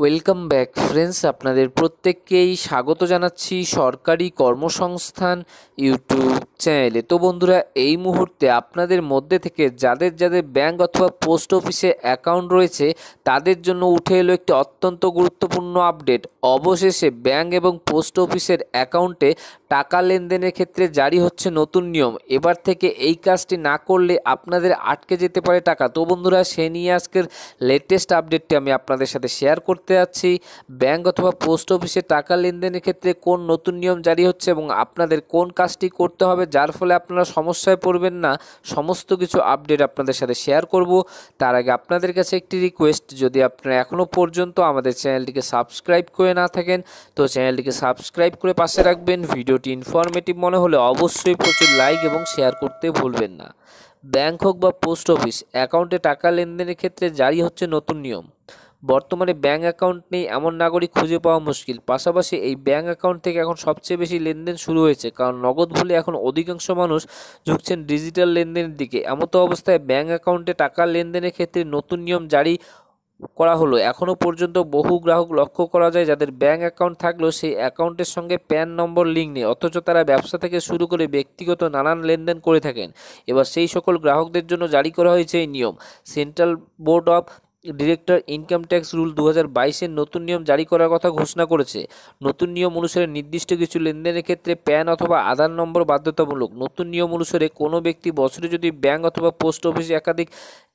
welcome back friends আপনাদের প্রত্যেককেই স্বাগত জানাচ্ছি সরকারি কর্মসংস্থান ইউটিউব চ্যানেলে তো বন্ধুরা এই মুহূর্তে আপনাদের মধ্যে থেকে যাদের যাদের ব্যাংক অথবা পোস্ট অফিসে অ্যাকাউন্ট রয়েছে তাদের জন্য উঠে এলো একটি অত্যন্ত গুরুত্বপূর্ণ আপডেট অবশেষে ব্যাংক এবং পোস্ট অফিসের অ্যাকাউন্টে টাকা লেনদেনের ক্ষেত্রে জারি হচ্ছে নতুন নিয়ম এবার থেকে এই কাজটি না করলে আপনাদের আটকে যেতে পারে টাকা তো বন্ধুরা সে নিয়ে আজকের লেটেস্ট আপডেটটি আমি আপনাদের সাথে শেয়ার করতে দেখতে যাচ্ছি ব্যাঙ্ক অথবা পোস্ট অফিসে টাকা লেনদেনের ক্ষেত্রে কোন নতুন নিয়ম জারি হচ্ছে এবং আপনাদের কোন কাজটি করতে হবে যার ফলে আপনারা সমস্যায় পড়বেন না সমস্ত কিছু আপডেট আপনাদের সাথে শেয়ার করব তার আগে আপনাদের কাছে একটি রিকোয়েস্ট যদি আপনারা এখনও পর্যন্ত আমাদের চ্যানেলটিকে সাবস্ক্রাইব করে না থাকেন তো চ্যানেলটিকে সাবস্ক্রাইব করে পাশে রাখবেন ভিডিওটি ইনফরমেটিভ মনে হলে অবশ্যই প্রচুর লাইক এবং শেয়ার করতে ভুলবেন না ব্যাংক হোক বা পোস্ট অফিস অ্যাকাউন্টে টাকা লেনদেনের ক্ষেত্রে জারি হচ্ছে নতুন নিয়ম বর্তমানে ব্যাঙ্ক অ্যাকাউন্ট নেই এমন নাগরিক খুঁজে পাওয়া মুশকিল পাশাপাশি এই ব্যাঙ্ক অ্যাকাউন্ট থেকে এখন সবচেয়ে বেশি লেনদেন শুরু হয়েছে কারণ নগদ ভুলে এখন অধিকাংশ মানুষ ঝুঁকছেন ডিজিটাল লেনদেনের দিকে এমতো অবস্থায় ব্যাঙ্ক অ্যাকাউন্টে টাকা লেনদেনের ক্ষেত্রে নতুন নিয়ম জারি করা হলো এখনও পর্যন্ত বহু গ্রাহক লক্ষ্য করা যায় যাদের ব্যাঙ্ক অ্যাকাউন্ট থাকলেও সেই অ্যাকাউন্টের সঙ্গে প্যান নম্বর লিঙ্ক নেই অথচ তারা ব্যবসা থেকে শুরু করে ব্যক্তিগত নানান লেনদেন করে থাকেন এবার সেই সকল গ্রাহকদের জন্য জারি করা হয়েছে এই নিয়ম central board of director income tax rule দু হাজার নতুন নিয়ম জারি করার কথা ঘোষণা করেছে নতুন নিয়ম অনুসারে নির্দিষ্ট কিছু লেনদেনের ক্ষেত্রে প্যান অথবা আধার নম্বর বাধ্যতামূলক নতুন নিয়ম অনুসারে কোনো ব্যক্তি বছরে যদি ব্যাংক অথবা পোস্ট অফিসে একাধিক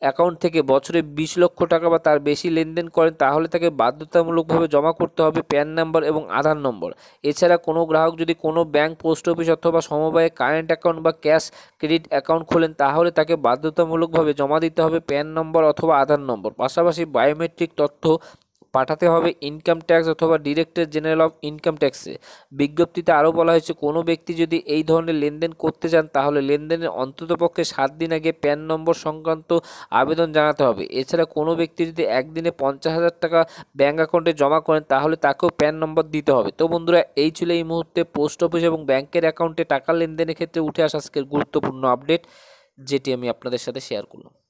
অ্যাকাউন্ট থেকে বছরে বিশ লক্ষ টাকা বা তার বেশি লেনদেন করেন তাহলে তাকে বাধ্যতামূলকভাবে জমা করতে হবে প্যান নাম্বার এবং আধার নম্বর এছাড়া কোনো গ্রাহক যদি কোনো ব্যাংক পোস্ট অফিস অথবা সমবায়ে কারেন্ট অ্যাকাউন্ট বা ক্যাশ ক্রেডিট অ্যাকাউন্ট খোলেন তাহলে তাকে বাধ্যতামূলকভাবে জমা দিতে হবে প্যান নম্বর অথবা আধার নম্বর পাশাপাশি বায়োমেট্রিক তথ্য পাঠাতে হবে ইনকাম ট্যাক্স অথবা ডিরেক্টর জেনারেল অফ ইনকাম ট্যাক্সে বিজ্ঞপ্তিতে আরও বলা হয়েছে কোনো ব্যক্তি যদি এই ধরনের লেনদেন করতে চান তাহলে লেনদেনের অন্ততপক্ষে সাত দিন আগে প্যান নম্বর সংক্রান্ত আবেদন জানাতে হবে এছাড়া কোনো ব্যক্তি যদি একদিনে পঞ্চাশ হাজার টাকা ব্যাঙ্ক অ্যাকাউন্টে জমা করেন তাহলে তাকেও প্যান নম্বর দিতে হবে তো বন্ধুরা এই ছিল এই মুহূর্তে পোস্ট অফিস এবং ব্যাংকের অ্যাকাউন্টে টাকা লেনদেনের ক্ষেত্রে উঠে আসা আজকের গুরুত্বপূর্ণ আপডেট যেটি আমি আপনাদের সাথে শেয়ার করলাম